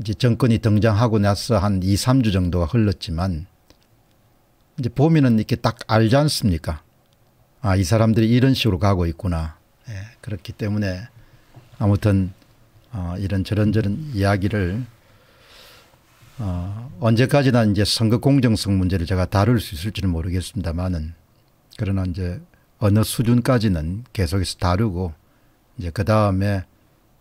이제 정권이 등장하고 나서 한 2, 3주 정도가 흘렀지만 이제 보면은 이렇게 딱 알지 않습니까? 아, 이 사람들이 이런 식으로 가고 있구나. 예, 그렇기 때문에 아무튼 어, 이런 저런저런 이야기를 어, 언제까지나 이제 선거 공정성 문제를 제가 다룰 수 있을지는 모르겠습니다만은 그러나 이제 어느 수준까지는 계속해서 다루고 이제 뭐 그 다음에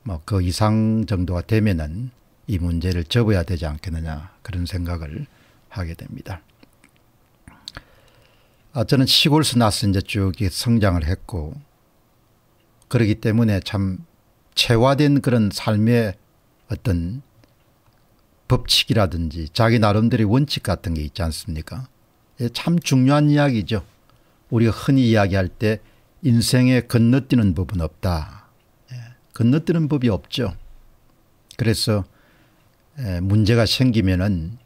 뭐 그 이상 정도가 되면은 이 문제를 접어야 되지 않겠느냐 그런 생각을 하게 됩니다. 아, 저는 시골에서 나서 이제 쭉 성장을 했고 그러기 때문에 참 체화된 그런 삶의 어떤 법칙이라든지 자기 나름대로의 원칙 같은 게 있지 않습니까? 예, 참 중요한 이야기죠. 우리가 흔히 이야기할 때 인생에 건너뛰는 법은 없다. 예, 건너뛰는 법이 없죠. 그래서 문제가 생기면은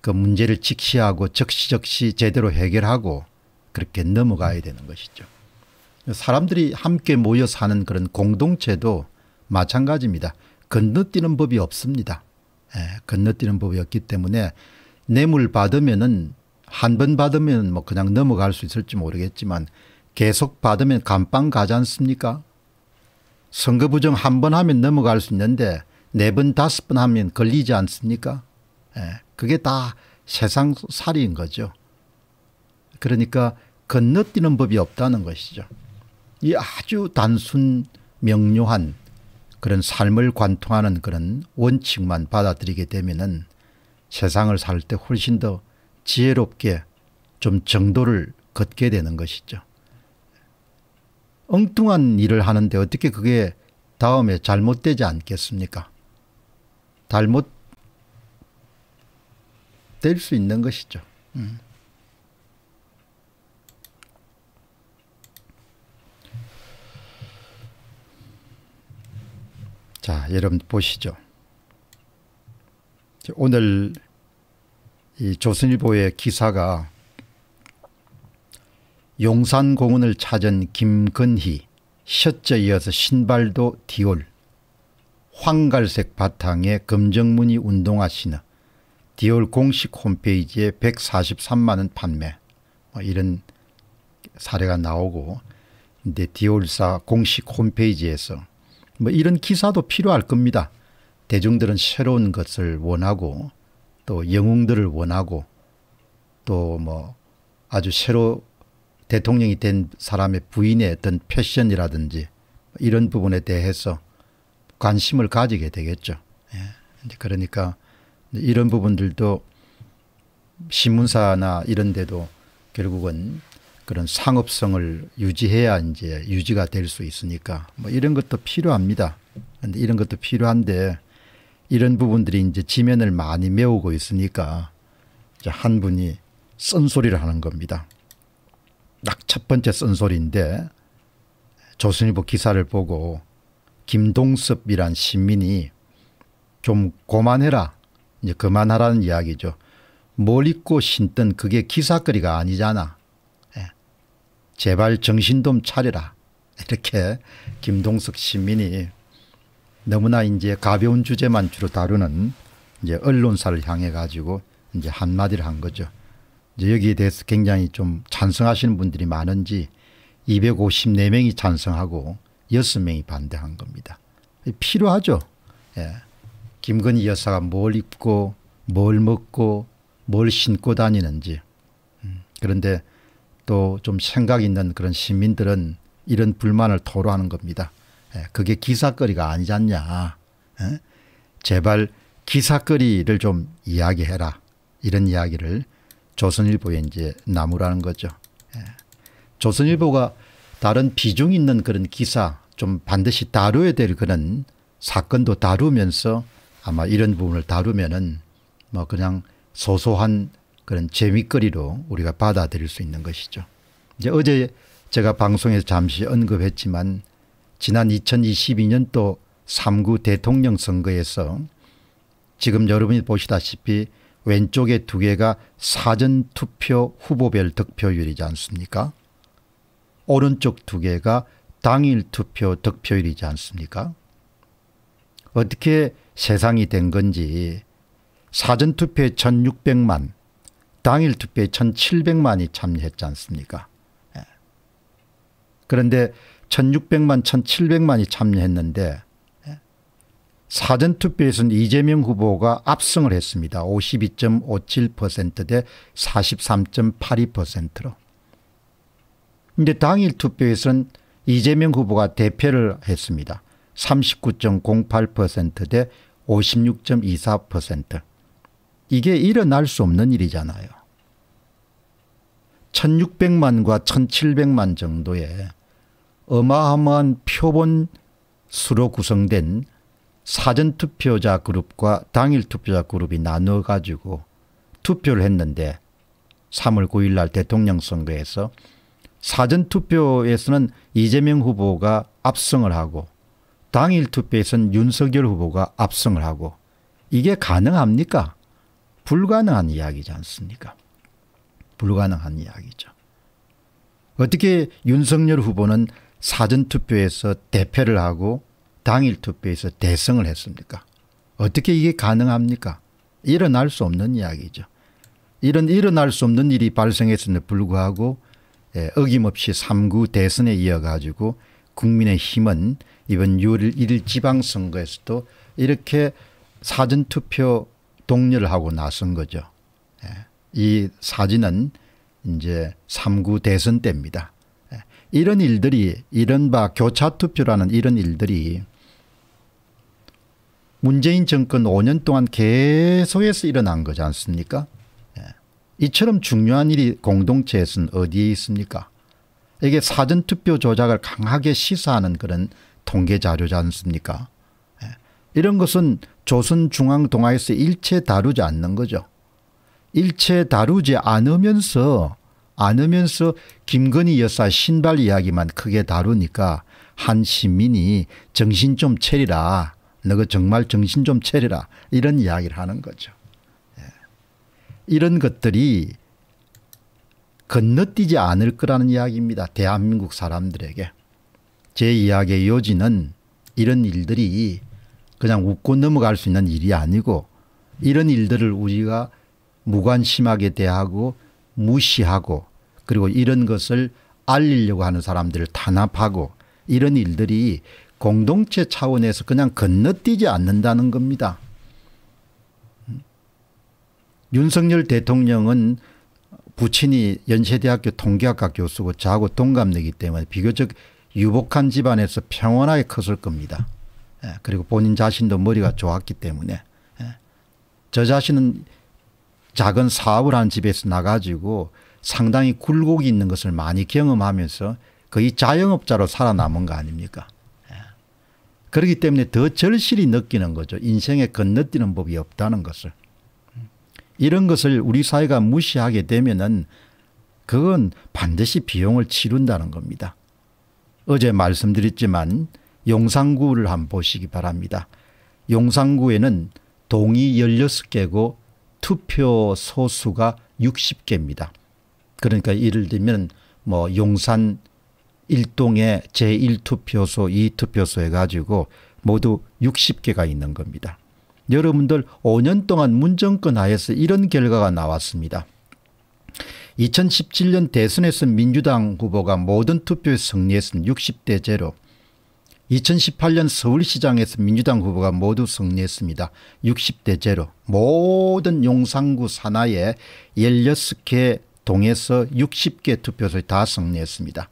그 문제를 직시하고 적시적시 제대로 해결하고 그렇게 넘어가야 되는 것이죠. 사람들이 함께 모여 사는 그런 공동체도 마찬가지입니다. 건너뛰는 법이 없습니다. 예, 건너뛰는 법이 없기 때문에 뇌물 받으면은 한 번 받으면 뭐 그냥 넘어갈 수 있을지 모르겠지만 계속 받으면 감방 가지 않습니까? 선거 부정 한 번 하면 넘어갈 수 있는데 네 번, 다섯 번 하면 걸리지 않습니까? 예, 그게 다 세상 살인 거죠. 그러니까 건너뛰는 법이 없다는 것이죠. 이 아주 단순 명료한 그런 삶을 관통하는 그런 원칙만 받아들이게 되면은 세상을 살 때 훨씬 더 지혜롭게 좀 정도를 걷게 되는 것이죠. 엉뚱한 일을 하는데 어떻게 그게 다음에 잘못되지 않겠습니까? 잘못될 수 있는 것이죠. 음. 자, 여러분 보시죠. 오늘 이 조선일보의 기사가 용산공원을 찾은 김건희, 셔츠에 이어서 신발도 디올, 황갈색 바탕에 검정무늬 운동화 신어 디올 공식 홈페이지에 143만원 판매 뭐 이런 사례가 나오고 근데 디올사 공식 홈페이지에서 뭐 이런 기사도 필요할 겁니다. 대중들은 새로운 것을 원하고 또 영웅들을 원하고 또 뭐 아주 새로 대통령이 된 사람의 부인의 어떤 패션이라든지 뭐 이런 부분에 대해서 관심을 가지게 되겠죠. 예. 그러니까 이런 부분들도 신문사나 이런 데도 결국은 그런 상업성을 유지해야 이제 유지가 될 수 있으니까 뭐 이런 것도 필요합니다. 근데 이런 것도 필요한데 이런 부분들이 이제 지면을 많이 메우고 있으니까 한 분이 쓴소리를 하는 겁니다. 딱 첫 번째 쓴소리인데 조선일보 기사를 보고 김동섭이란 시민이 좀 고만해라. 이제 그만하라는 이야기죠. 뭘 입고 신든 그게 기사거리가 아니잖아. 예. 제발 정신 좀 차려라. 이렇게 김동석 시민이 너무나 이제 가벼운 주제만 주로 다루는 이제 언론사를 향해 가지고 이제 한마디를 한 거죠. 이제 여기에 대해서 굉장히 좀 찬성하시는 분들이 많은지 254명이 찬성하고 여섯 명이 반대한 겁니다. 필요하죠. 예. 김건희 여사가 뭘 입고 뭘 먹고 뭘 신고 다니는지. 음, 그런데 또 좀 생각 있는 그런 시민들은 이런 불만을 토로하는 겁니다. 예. 그게 기사거리가 아니지 않냐. 예? 제발 기사거리를 좀 이야기해라. 이런 이야기를 조선일보에 이제 나무라는 거죠. 예. 조선일보가 다른 비중 있는 그런 기사 좀 반드시 다뤄야 될 그런 사건도 다루면서 아마 이런 부분을 다루면은 뭐 그냥 소소한 그런 재미거리로 우리가 받아들일 수 있는 것이죠. 이제 어제 제가 방송에서 잠시 언급했지만 지난 2022년도 3구 대통령 선거에서 지금 여러분이 보시다시피 왼쪽에 두 개가 사전투표 후보별 득표율이지 않습니까? 오른쪽 두 개가 당일 투표 득표율이지 않습니까? 어떻게 세상이 된 건지 사전투표에 1600만 당일투표에 1700만이 참여했지 않습니까 예. 그런데 1600만 1700만이 참여했는데 예. 사전투표에서는 이재명 후보가 압승을 했습니다. 52.57%대 43.82%로. 근데 당일 투표에서는 이재명 후보가 대표를 했습니다. 39.08%대 56.24% 이게 일어날 수 없는 일이잖아요. 1600만과 1700만 정도의 어마어마한 표본 수로 구성된 사전투표자 그룹과 당일투표자 그룹이 나눠 가지고 투표를 했는데 3월 9일 날 대통령 선거에서 사전투표에서는 이재명 후보가 압승을 하고 당일 투표에서는 윤석열 후보가 압승을 하고 이게 가능합니까? 불가능한 이야기지 않습니까? 불가능한 이야기죠. 어떻게 윤석열 후보는 사전투표에서 대패를 하고 당일 투표에서 대승을 했습니까? 어떻게 이게 가능합니까? 일어날 수 없는 이야기죠. 이런 일어날 수 없는 일이 발생했음에 불구하고 예, 어김없이 3구 대선에 이어가지고 국민의힘은 이번 6월 1일 지방선거에서도 이렇게 사전투표 독려를 하고 나선 거죠. 예, 이 사진은 이제 3구 대선 때입니다. 예, 이런 일들이 이른바 교차투표라는 이런 일들이 문재인 정권 5년 동안 계속해서 일어난 거지 않습니까? 이처럼 중요한 일이 공동체에선 어디에 있습니까? 이게 사전투표 조작을 강하게 시사하는 그런 통계 자료지 않습니까? 예. 이런 것은 조선중앙동아에서 일체 다루지 않는 거죠. 일체 다루지 않으면서 않으면서 김건희 여사 신발 이야기만 크게 다루니까 한 시민이 정신 좀 차리라. 너가 정말 정신 좀 차리라. 이런 이야기를 하는 거죠. 이런 것들이 건너뛰지 않을 거라는 이야기입니다. 대한민국 사람들에게. 제 이야기의 요지는 이런 일들이 그냥 웃고 넘어갈 수 있는 일이 아니고 이런 일들을 우리가 무관심하게 대하고 무시하고 그리고 이런 것을 알리려고 하는 사람들을 탄압하고 이런 일들이 공동체 차원에서 그냥 건너뛰지 않는다는 겁니다. 윤석열 대통령은 부친이 연세대학교 통계학과 교수고 자고 동갑내기 때문에 비교적 유복한 집안에서 평온하게 컸을 겁니다. 예, 그리고 본인 자신도 머리가 좋았기 때문에 예. 저 자신은 작은 사업을 한 집에서 나가지고 상당히 굴곡이 있는 것을 많이 경험하면서 거의 자영업자로 살아남은 거 아닙니까? 예. 그렇기 때문에 더 절실히 느끼는 거죠. 인생에 건너뛰는 법이 없다는 것을. 이런 것을 우리 사회가 무시하게 되면은 그건 반드시 비용을 치른다는 겁니다. 어제 말씀드렸지만 용산구를 한번 보시기 바랍니다. 용산구에는 동이 16개고 투표 소수가 60개입니다. 그러니까 예를 들면 뭐 용산 1동에 제1투표소, 2투표소 해가지고 모두 60개가 있는 겁니다. 여러분들 5년 동안 문정권 하에서 이런 결과가 나왔습니다. 2017년 대선에서 민주당 후보가 모든 투표에 승리했은 60대 제로 2018년 서울시장에서 민주당 후보가 모두 승리했습니다. 60대 제로 모든 용산구 산하에 16개 동에서 60개 투표소에 다 승리했습니다.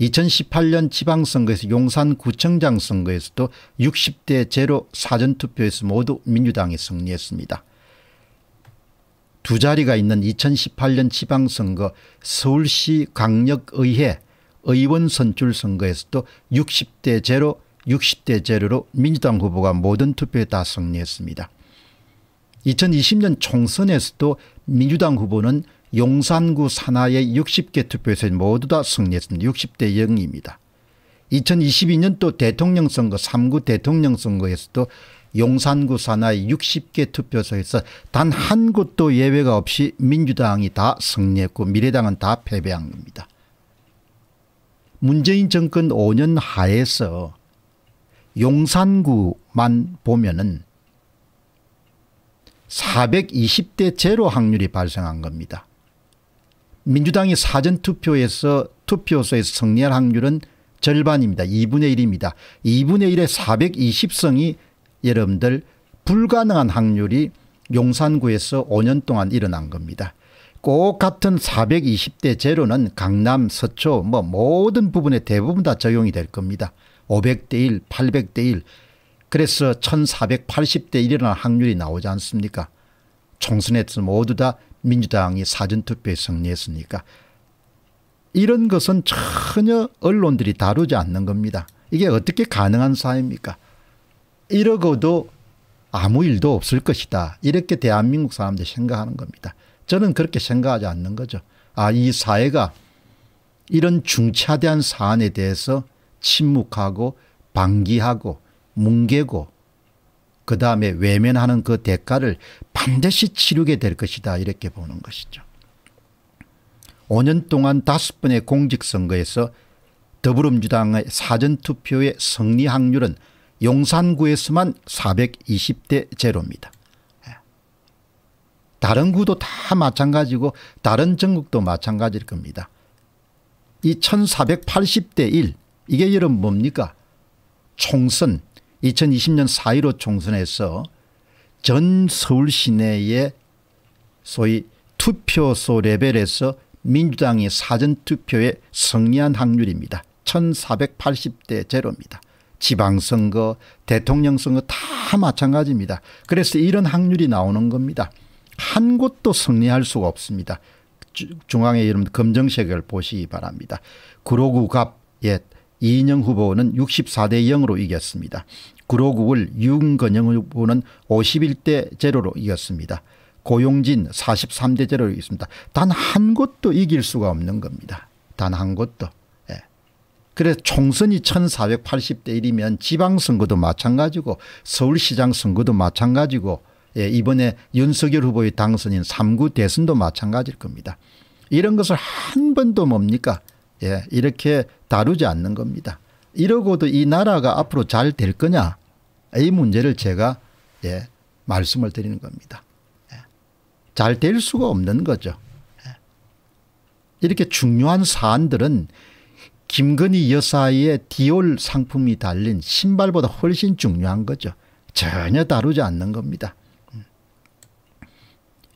2018년 지방선거에서 용산구청장 선거에서도 60대 제로 사전투표에서 모두 민주당이 승리했습니다. 두 자리가 있는 2018년 지방선거 서울시 강력의회 의원 선출 선거에서도 60대 제로 60대 제로로 민주당 후보가 모든 투표에 다 승리했습니다. 2020년 총선에서도 민주당 후보는 용산구 산하의 60개 투표에서 모두 다 승리했습니다. 60대 0입니다. 2022년 또 대통령 선거 3구 대통령 선거에서도 용산구 산하의 60개 투표소에서 단 한 곳도 예외가 없이 민주당이 다 승리했고 미래당은 다 패배한 겁니다. 문재인 정권 5년 하에서 용산구만 보면은 420대 제로 확률이 발생한 겁니다. 민주당이 사전투표에서 투표소에서 승리할 확률은 절반입니다. 2분의 1입니다. 2분의 1의 420성이 여러분들 불가능한 확률이 용산구에서 5년 동안 일어난 겁니다. 꼭 같은 420대 제로는 강남, 서초 뭐 모든 부분에 대부분 다 적용이 될 겁니다. 500대 1, 800대 1 그래서 1480대 1이라는 확률이 나오지 않습니까? 총선에서 모두 다 민주당이 사전투표에 승리했습니까 이런 것은 전혀 언론들이 다루지 않는 겁니다. 이게 어떻게 가능한 사입니까 이러고도 아무 일도 없을 것이다. 이렇게 대한민국 사람들이 생각하는 겁니다. 저는 그렇게 생각하지 않는 거죠. 아, 이 사회가 이런 중차대한 사안에 대해서 침묵하고 방기하고 뭉개고 그 다음에 외면하는 그 대가를 반드시 치르게 될 것이다 이렇게 보는 것이죠. 5년 동안 5번의 공직선거에서 더불어민주당의 사전투표의 승리 확률은 용산구에서만 420대 제로입니다. 예. 다른 구도 다 마찬가지고 다른 전국도 마찬가지일 겁니다. 이 1480대 1 이게 여러분 뭡니까? 총선 2020년 4.15 총선에서 전 서울 시내에 소위 투표소 레벨에서 민주당이 사전투표에 승리한 확률입니다. 1480대 제로입니다. 지방선거 대통령 선거 다 마찬가지입니다. 그래서 이런 확률이 나오는 겁니다. 한 곳도 승리할 수가 없습니다. 중앙에 여러 검정색을 보시기 바랍니다. 구로구 갑 예, 이인영 후보는 64대 0으로 이겼습니다. 구로구을 윤건영 후보는 51대 제로로 이겼습니다. 고용진 43대 제로로 이겼습니다. 단 한 곳도 이길 수가 없는 겁니다. 단 한 곳도. 예. 그래서 총선이 1480대 1이면 지방선거도 마찬가지고 서울시장 선거도 마찬가지고 예, 이번에 윤석열 후보의 당선인 3구 대선도 마찬가지일 겁니다. 이런 것을 한 번도 뭡니까 예, 이렇게 다루지 않는 겁니다. 이러고도 이 나라가 앞으로 잘 될 거냐? 이 문제를 제가 예, 말씀을 드리는 겁니다. 예, 잘될 수가 없는 거죠. 예. 이렇게 중요한 사안들은 김건희 여사의 디올 상품이 달린 신발보다 훨씬 중요한 거죠. 전혀 다루지 않는 겁니다. 음.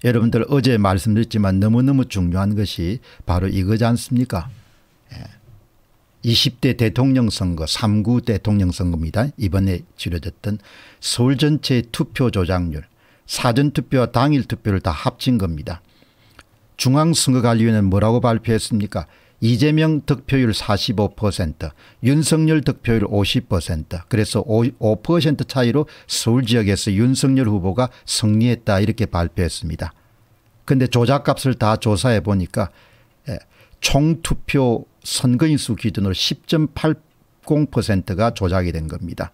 여러분들 어제 말씀드렸지만 너무너무 중요한 것이 바로 이거지 않습니까? 20대 대통령 선거 3구 대통령 선거입니다. 이번에 치러졌던 서울 전체 투표 조작률 사전투표와 당일투표를 다 합친 겁니다. 중앙선거관리위원회는 뭐라고 발표했습니까 이재명 득표율 45% 윤석열 득표율 50% 그래서 5% 차이로 서울 지역에서 윤석열 후보가 승리했다 이렇게 발표했습니다. 근데 조작값을 다 조사해 보니까 예, 총투표 선거인수 기준으로 10.80%가 조작이 된 겁니다.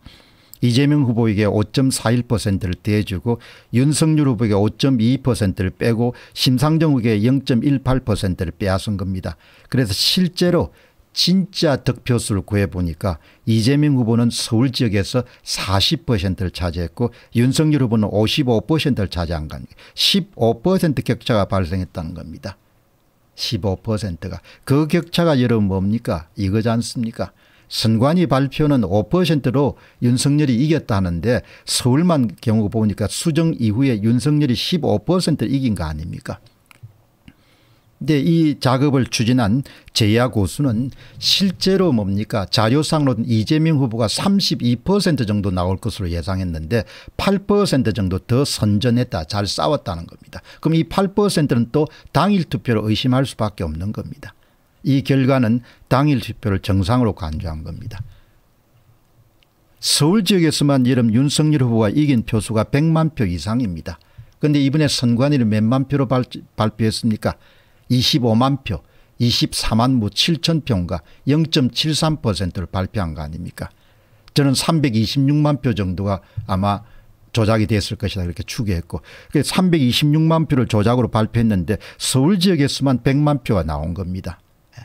이재명 후보에게 5.41%를 대주고 윤석열 후보에게 5.2%를 빼고 심상정 에게 0.18%를 빼앗은 겁니다. 그래서 실제로 진짜 득표수를 구해보니까 이재명 후보는 서울 지역에서 40%를 차지했고 윤석열 후보는 55%를 차지한 겁니다. 15% 격차가 발생했다는 겁니다. 15%가 그 격차가 여러분 뭡니까? 이거지 않습니까? 선관위 발표는 5%로 윤석열이 이겼다 하는데 서울만 경우 보니까 수정 이후에 윤석열이 15%를 이긴 거 아닙니까? 근데 네, 이 작업을 추진한 제야 고수는 실제로 뭡니까 자료상으로는 이재명 후보가 32% 정도 나올 것으로 예상했는데 8% 정도 더 선전했다 잘 싸웠다는 겁니다. 그럼 이 8%는 또 당일 투표를 의심할 수밖에 없는 겁니다. 이 결과는 당일 투표를 정상으로 간주한 겁니다. 서울 지역에서만 여름 윤석열 후보가 이긴 표수가 100만 표 이상입니다. 그런데 이번에 선관위를 몇만 표로 발표했습니까? 25만 표, 24만 무 7천 표인가 0.73%를 발표한 거 아닙니까? 저는 326만 표 정도가 아마 조작이 됐을 것이다 이렇게 추계했고 326만 표를 조작으로 발표했는데 서울 지역에서만 100만 표가 나온 겁니다. 예.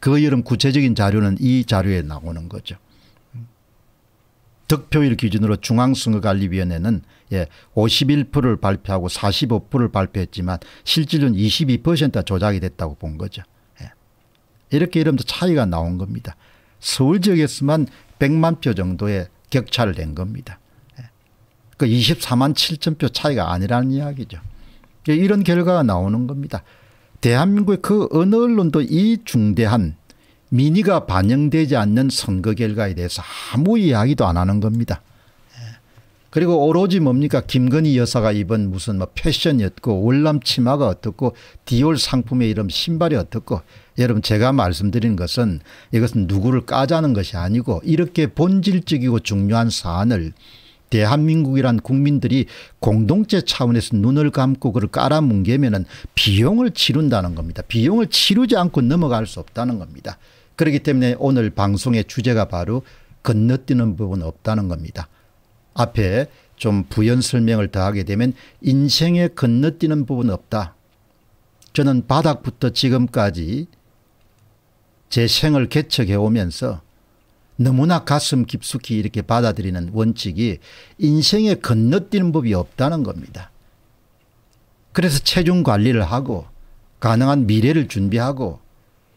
그 여름 구체적인 자료는 이 자료에 나오는 거죠. 득표율 기준으로 중앙선거관리위원회는 예, 51%를 발표하고 45%를 발표했지만 실질은 22%가 조작이 됐다고 본 거죠. 예. 이렇게 이러면서 차이가 나온 겁니다. 서울 지역에서만 100만 표 정도의 격차를 낸 겁니다. 예. 그 24만 7천 표 차이가 아니라는 이야기죠. 예, 이런 결과가 나오는 겁니다. 대한민국의 그 어느 언론도 이 중대한 민의가 반영되지 않는 선거 결과에 대해서 아무 이야기도 안 하는 겁니다. 그리고 오로지 뭡니까 김건희 여사가 입은 무슨 뭐 패션이었고 월남 치마가 어떻고 디올 상품의 이름 신발이 어떻고 여러분 제가 말씀드린 것은 이것은 누구를 까자는 것이 아니고 이렇게 본질적이고 중요한 사안을 대한민국이란 국민들이 공동체 차원에서 눈을 감고 그를 깔아뭉개면 비용을 치른다는 겁니다. 비용을 치르지 않고 넘어갈 수 없다는 겁니다. 그렇기 때문에 오늘 방송의 주제가 바로 건너뛰는 부분 없다는 겁니다. 앞에 좀 부연 설명을 더하게 되면 인생에 건너뛰는 부분 없다. 저는 바닥부터 지금까지 제 생을 개척해 오면서 너무나 가슴 깊숙이 이렇게 받아들이는 원칙이 인생에 건너뛰는 법이 없다는 겁니다. 그래서 체중 관리를 하고 가능한 미래를 준비하고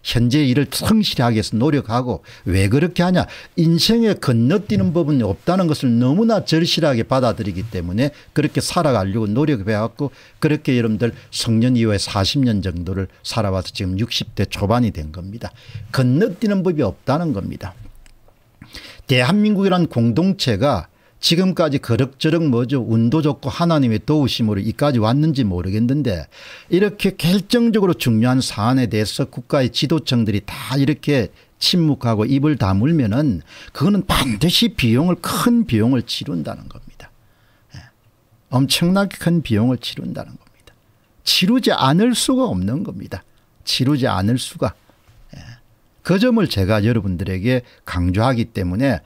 현재 일을 성실히 하기 위해서 노력하고 왜 그렇게 하냐 인생에 건너뛰는 음. 법은 없다는 것을 너무나 절실하게 받아들이기 때문에 그렇게 살아가려고 노력해왔고 그렇게 여러분들 성년 이후에 40년 정도를 살아와서 지금 60대 초반이 된 겁니다. 건너뛰는 법이 없다는 겁니다. 대한민국이란 공동체가 지금까지 그럭저럭 뭐죠 운도 좋고 하나님의 도우심으로 이까지 왔는지 모르겠는데 이렇게 결정적으로 중요한 사안에 대해서 국가의 지도층들이 다 이렇게 침묵하고 입을 다물면은 그거는 반드시 비용을 큰 비용을 치룬다는 겁니다. 예. 엄청나게 큰 비용을 치룬다는 겁니다. 치루지 않을 수가 없는 겁니다. 치루지 않을 수가. 예. 그 점을 제가 여러분들에게 강조하기 때문에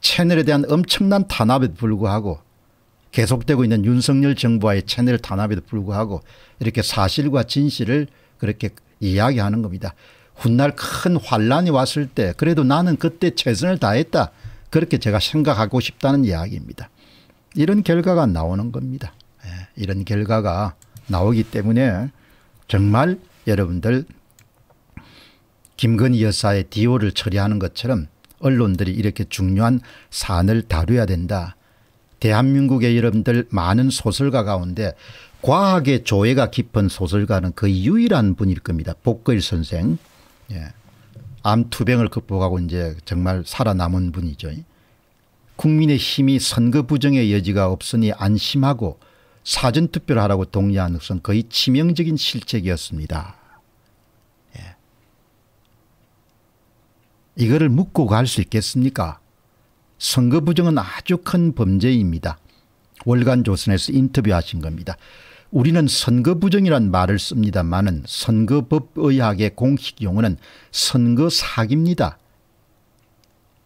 채널에 대한 엄청난 탄압에도 불구하고 계속되고 있는 윤석열 정부와의 채널 탄압에도 불구하고 이렇게 사실과 진실을 그렇게 이야기하는 겁니다. 훗날 큰 환란이 왔을 때 그래도 나는 그때 최선을 다했다. 그렇게 제가 생각하고 싶다는 이야기입니다. 이런 결과가 나오는 겁니다. 예, 이런 결과가 나오기 때문에 정말 여러분들 김건희 여사의 디오를 처리하는 것처럼 언론들이 이렇게 중요한 사안을 다뤄야 된다. 대한민국의 여러분들 많은 소설가 가운데 과학의 조예가 깊은 소설가는 거의 유일한 분일 겁니다. 복거일 선생. 예. 암투병을 극복하고 이제 정말 살아남은 분이죠. 국민의 힘이 선거 부정의 여지가 없으니 안심하고 사전투표를 하라고 동의한 것은 거의 치명적인 실책이었습니다. 이거를 묻고 갈 수 있겠습니까? 선거 부정은 아주 큰 범죄입니다. 월간 조선에서 인터뷰하신 겁니다. 우리는 선거 부정이란 말을 씁니다만은 선거법의학의 공식 용어는 선거 사기입니다.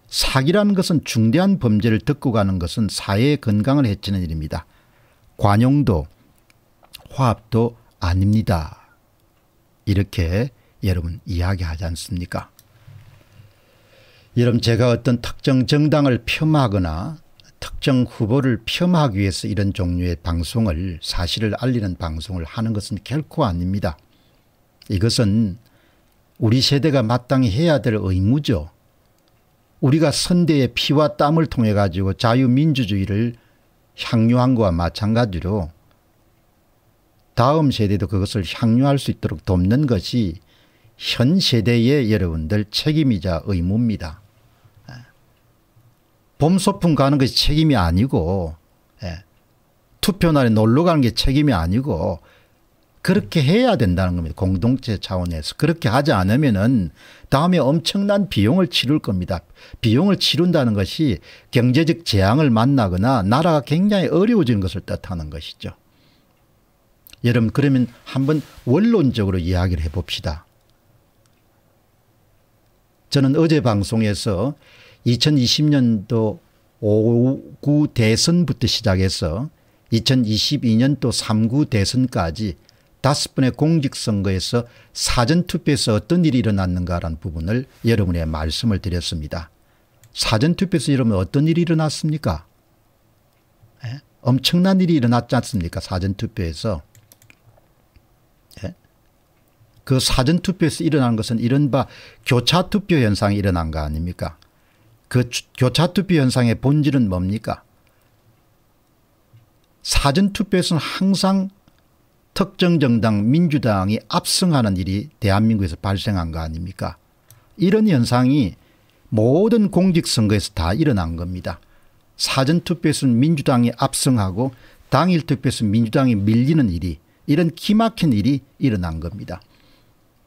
사기라는 것은 중대한 범죄를 듣고 가는 것은 사회의 건강을 해치는 일입니다. 관용도 화합도 아닙니다. 이렇게 여러분 이야기하지 않습니까? 여러분 제가 어떤 특정 정당을 폄하하거나 특정 후보를 폄하하기 위해서 이런 종류의 방송을 사실을 알리는 방송을 하는 것은 결코 아닙니다. 이것은 우리 세대가 마땅히 해야 될 의무죠. 우리가 선대의 피와 땀을 통해 가지고 자유민주주의를 향유한 것과 마찬가지로 다음 세대도 그것을 향유할 수 있도록 돕는 것이 현 세대의 여러분들 책임이자 의무입니다. 봄 소풍 가는 것이 책임이 아니고 예. 투표 날에 놀러 가는 게 책임이 아니고 그렇게 해야 된다는 겁니다. 공동체 차원에서. 그렇게 하지 않으면은 다음에 엄청난 비용을 치를 겁니다. 비용을 치른다는 것이 경제적 재앙을 만나거나 나라가 굉장히 어려워지는 것을 뜻하는 것이죠. 여러분 그러면 한번 원론적으로 이야기를 해봅시다. 저는 어제 방송에서 2020년도 5구 대선부터 시작해서 2022년도 3구 대선까지 다섯 번의 공직선거에서 사전투표에서 어떤 일이 일어났는가라는 부분을 여러분의 말씀을 드렸습니다. 사전투표에서 여러분 어떤 일이 일어났습니까? 예? 엄청난 일이 일어났지 않습니까? 사전투표에서. 예? 그 사전투표에서 일어난 것은 이른바 교차투표 현상이 일어난 거 아닙니까? 그 교차투표 현상의 본질은 뭡니까? 사전투표에서는 항상 특정 정당 민주당이 압승하는 일이 대한민국에서 발생한 거 아닙니까? 이런 현상이 모든 공직선거에서 다 일어난 겁니다. 사전투표에서는 민주당이 압승하고 당일투표에서 민주당이 밀리는 일이 이런 기막힌 일이 일어난 겁니다.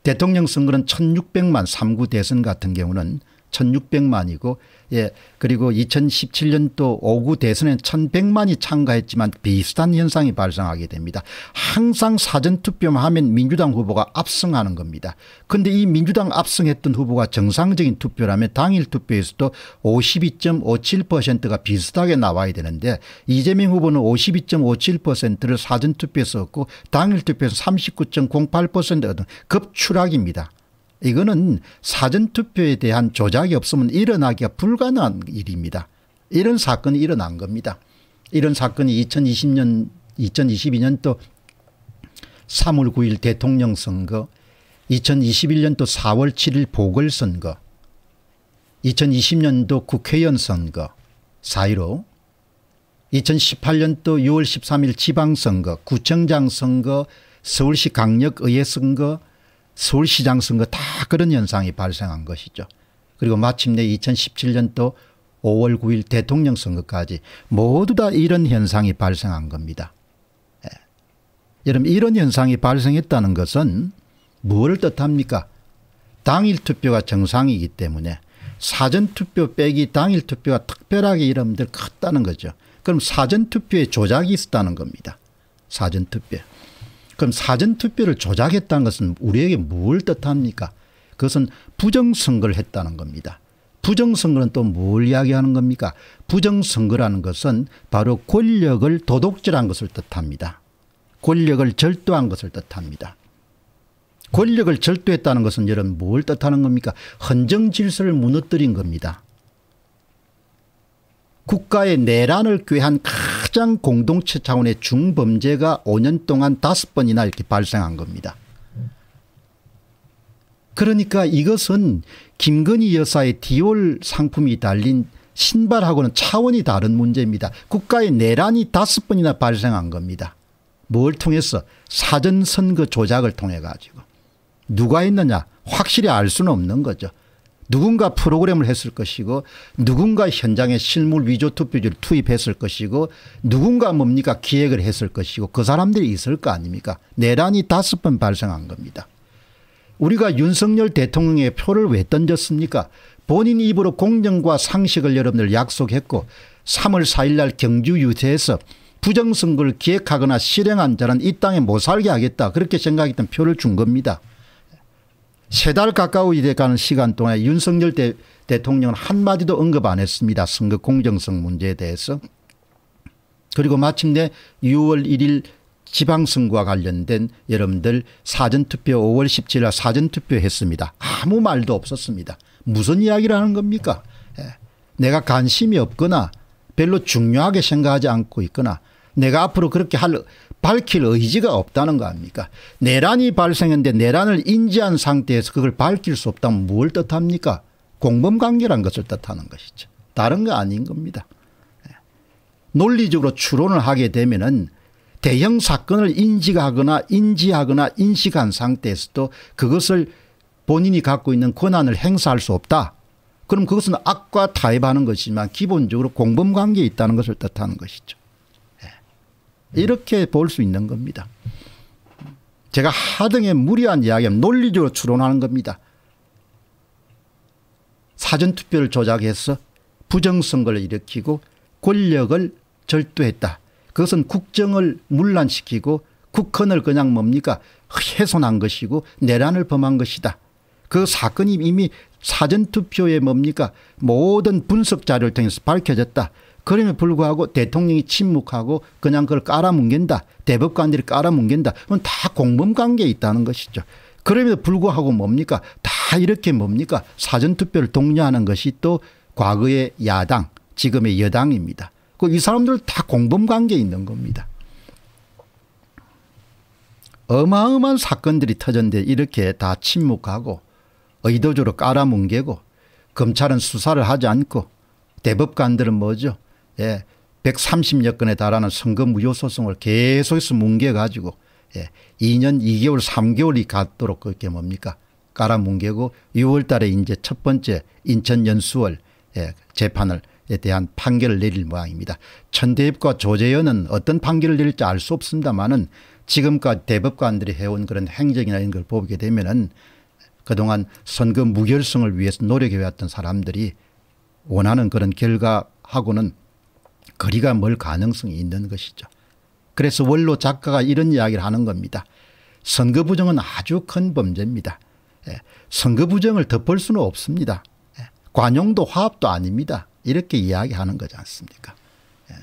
대통령 선거는 1600만 3구 대선 같은 경우는 1,600만이고 예 그리고 2017년도 5구 대선에 1,100만이 참가했지만 비슷한 현상이 발생하게 됩니다. 항상 사전투표만 하면 민주당 후보가 압승하는 겁니다. 그런데 이 민주당 압승했던 후보가 정상적인 투표라면 당일 투표에서도 52.57%가 비슷하게 나와야 되는데 이재명 후보는 52.57%를 사전투표에서 얻고 당일 투표에서 39.08% 얻은 급추락입니다. 이거는 사전투표에 대한 조작이 없으면 일어나기가 불가능한 일입니다. 이런 사건이 일어난 겁니다. 이런 사건이 2020년 2022년도 3월 9일 대통령 선거 2021년도 4월 7일 보궐선거 2020년도 국회의원 선거 4.15 2018년도 6월 13일 지방선거 구청장 선거 서울시 강력의회 선거 서울시장 선거 다 그런 현상이 발생한 것이죠. 그리고 마침내 2017년도 5월 9일 대통령 선거까지 모두 다 이런 현상이 발생한 겁니다. 예. 여러분 이런 현상이 발생했다는 것은 무엇을 뜻합니까? 당일 투표가 정상이기 때문에 사전투표 빼기 당일 투표가 특별하게 여러분들 다는 거죠. 그럼 사전투표에 조작이 있었다는 겁니다. 사전투표. 그럼 사전투표를 조작했다는 것은 우리에게 뭘 뜻합니까? 그것은 부정선거를 했다는 겁니다. 부정선거는 또 뭘 이야기하는 겁니까? 부정선거라는 것은 바로 권력을 도둑질한 것을 뜻합니다. 권력을 절도한 것을 뜻합니다. 권력을 절도했다는 것은 여러분 뭘 뜻하는 겁니까? 헌정 질서를 무너뜨린 겁니다. 국가의 내란을 꾀한 파장 공동체 차원의 중범죄가 5년 동안 5번이나 이렇게 발생한 겁니다. 그러니까 이것은 김건희 여사의 디올 상품이 달린 신발하고는 차원이 다른 문제입니다. 국가의 내란이 다섯 번이나 발생한 겁니다. 뭘 통해서 사전선거 조작을 통해 가지고 누가 있느냐 확실히 알 수는 없는 거죠. 누군가 프로그램을 했을 것이고 누군가 현장에 실물 위조 투표지를 투입했을 것이고 누군가 뭡니까 기획을 했을 것이고 그 사람들이 있을 거 아닙니까 내란이 다섯 번 발생한 겁니다. 우리가 윤석열 대통령의 표를 왜 던졌습니까 본인 입으로 공정과 상식을 여러분들 약속했고 3월 4일 날 경주 유세에서 부정선거를 기획하거나 실행한 자는 이 땅에 못 살게 하겠다 그렇게 생각했던 표를 준 겁니다. 세달 가까이 돼가는 시간 동안 윤석열 대, 대통령은 한마디도 언급 안 했습니다. 선거 공정성 문제에 대해서. 그리고 마침내 6월 1일 지방선거와 관련된 여러분들 사전투표 5월 17일 사전투표 했습니다. 아무 말도 없었습니다. 무슨 이야기를 하는 겁니까 예. 내가 관심이 없거나 별로 중요하게 생각하지 않고 있거나 내가 앞으로 그렇게 할 밝힐 의지가 없다는 거 아닙니까? 내란이 발생했는데 내란을 인지한 상태에서 그걸 밝힐 수 없다면 뭘 뜻합니까? 공범관계란 것을 뜻하는 것이죠. 다른 거 아닌 겁니다. 예. 논리적으로 추론을 하게 되면은 대형 사건을 인지하거나 인지하거나 인식한 상태에서도 그것을 본인이 갖고 있는 권한을 행사할 수 없다. 그럼 그것은 악과 타협하는 것이지만 기본적으로 공범관계에 있다는 것을 뜻하는 것이죠. 이렇게 볼 수 있는 겁니다. 제가 하등의 무리한 이야기하 논리적으로 추론하는 겁니다. 사전투표를 조작해서 부정선거를 일으키고 권력을 절도했다. 그것은 국정을 물란시키고 국헌을 그냥 뭡니까 훼손한 것이고 내란을 범한 것이다. 그 사건이 이미 사전투표에 뭡니까 모든 분석 자료를 통해서 밝혀졌다. 그럼에도 불구하고 대통령이 침묵하고 그냥 그걸 깔아뭉갠다. 대법관들이 깔아뭉갠다. 그건 다 공범 관계에 있다는 것이죠. 그럼에도 불구하고 뭡니까? 다 이렇게 뭡니까? 사전투표를 독려하는 것이 또 과거의 야당, 지금의 여당입니다. 그이 사람들 다 공범 관계에 있는 겁니다. 어마어마한 사건들이 터졌는데 이렇게 다 침묵하고 의도적으로 깔아뭉개고 검찰은 수사를 하지 않고 대법관들은 뭐죠? 예, 130여 건에 달하는 선거 무효 소송을 계속해서 뭉개가지고 예, 2년 2개월 3개월이 갔도록 그게 뭡니까 깔아뭉개고 6월달에 이제 첫 번째 인천 연수월 예, 재판을 에 대한 판결을 내릴 모양입니다. 천대엽과 조재현은 어떤 판결을 내릴지 알 수 없습니다만은 지금까지 대법관들이 해온 그런 행정이나 이런 걸 보게 되면은 그동안 선거 무결성을 위해서 노력해왔던 사람들이 원하는 그런 결과하고는 거리가 멀 가능성이 있는 것이죠. 그래서 원로 작가가 이런 이야기를 하는 겁니다. 선거 부정은 아주 큰 범죄입니다. 예. 선거 부정을 덮을 수는 없습니다. 예. 관용도 화합도 아닙니다. 이렇게 이야기하는 거지 않습니까? 예.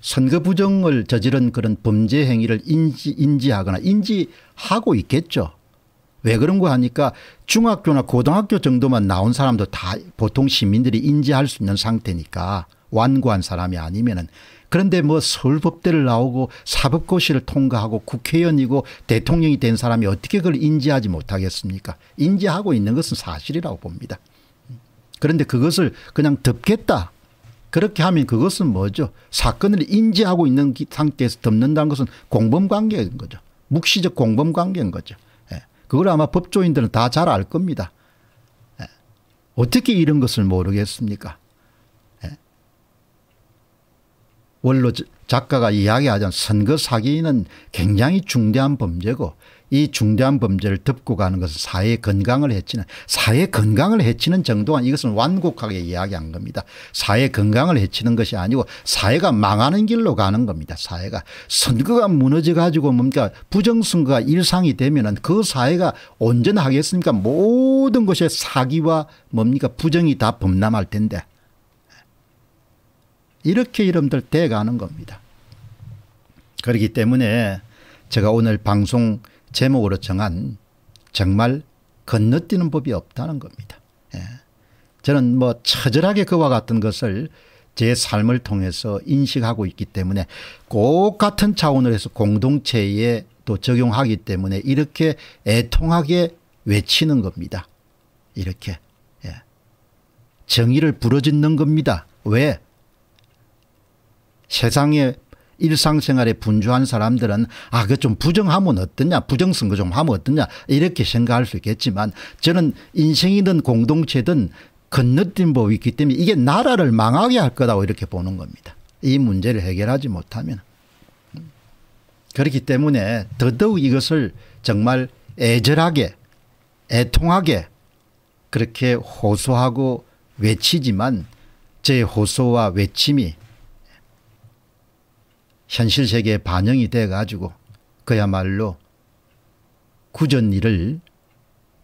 선거 부정을 저지른 그런 범죄 행위를 인지, 인지하거나 인지하고 있겠죠. 왜 그런 거 하니까 중학교나 고등학교 정도만 나온 사람도 다 보통 시민들이 인지할 수 있는 상태니까 완고한 사람이 아니면은 그런데 뭐 서울법대를 나오고 사법고시를 통과하고 국회의원이고 대통령이 된 사람이 어떻게 그걸 인지하지 못하겠습니까? 인지하고 있는 것은 사실이라고 봅니다. 그런데 그것을 그냥 덮겠다. 그렇게 하면 그것은 뭐죠? 사건을 인지하고 있는 상태에서 덮는다는 것은 공범관계인 거죠. 묵시적 공범관계인 거죠. 예. 그걸 아마 법조인들은 다 잘 알 겁니다. 예. 어떻게 이런 것을 모르겠습니까? 원로 작가가 이야기하자면 선거 사기는 굉장히 중대한 범죄고 이 중대한 범죄를 덮고 가는 것은 사회 건강을 해치는 사회 건강을 해치는 정도한 이것은 완곡하게 이야기한 겁니다. 사회 건강을 해치는 것이 아니고 사회가 망하는 길로 가는 겁니다. 사회가 선거가 무너져 가지고 뭡니까 부정선거가 일상이 되면 그 사회가 온전하겠습니까 모든 것에 사기와 뭡니까 부정이 다 범람할 텐데 이렇게 이름들 대가는 겁니다. 그렇기 때문에 제가 오늘 방송 제목으로 정한 정말 건너뛰는 법이 없다는 겁니다. 예. 저는 뭐 처절하게 그와 같은 것을 제 삶을 통해서 인식하고 있기 때문에 꼭 같은 차원을 해서 공동체에 또 적용하기 때문에 이렇게 애통하게 외치는 겁니다. 이렇게. 예. 정의를 부러짓는 겁니다. 왜? 세상에 일상생활에 분주한 사람들은 아, 그 좀 부정하면 어떠냐, 부정선거 좀 하면 어떠냐, 이렇게 생각할 수 있겠지만 저는 인생이든 공동체든 건너뛴법이 있기 때문에 이게 나라를 망하게 할 거라고 이렇게 보는 겁니다. 이 문제를 해결하지 못하면. 그렇기 때문에 더더욱 이것을 정말 애절하게 애통하게 그렇게 호소하고 외치지만 제 호소와 외침이 현실 세계에 반영이 돼 가지고 그야말로 구전 일을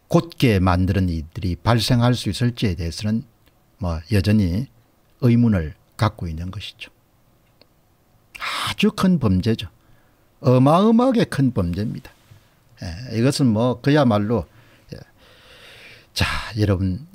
곧게 만드는 일들이 발생할 수 있을지에 대해서는 뭐 여전히 의문을 갖고 있는 것이죠. 아주 큰 범죄죠. 어마어마하게 큰 범죄입니다. 예, 이것은 뭐 그야말로 예. 자 여러분.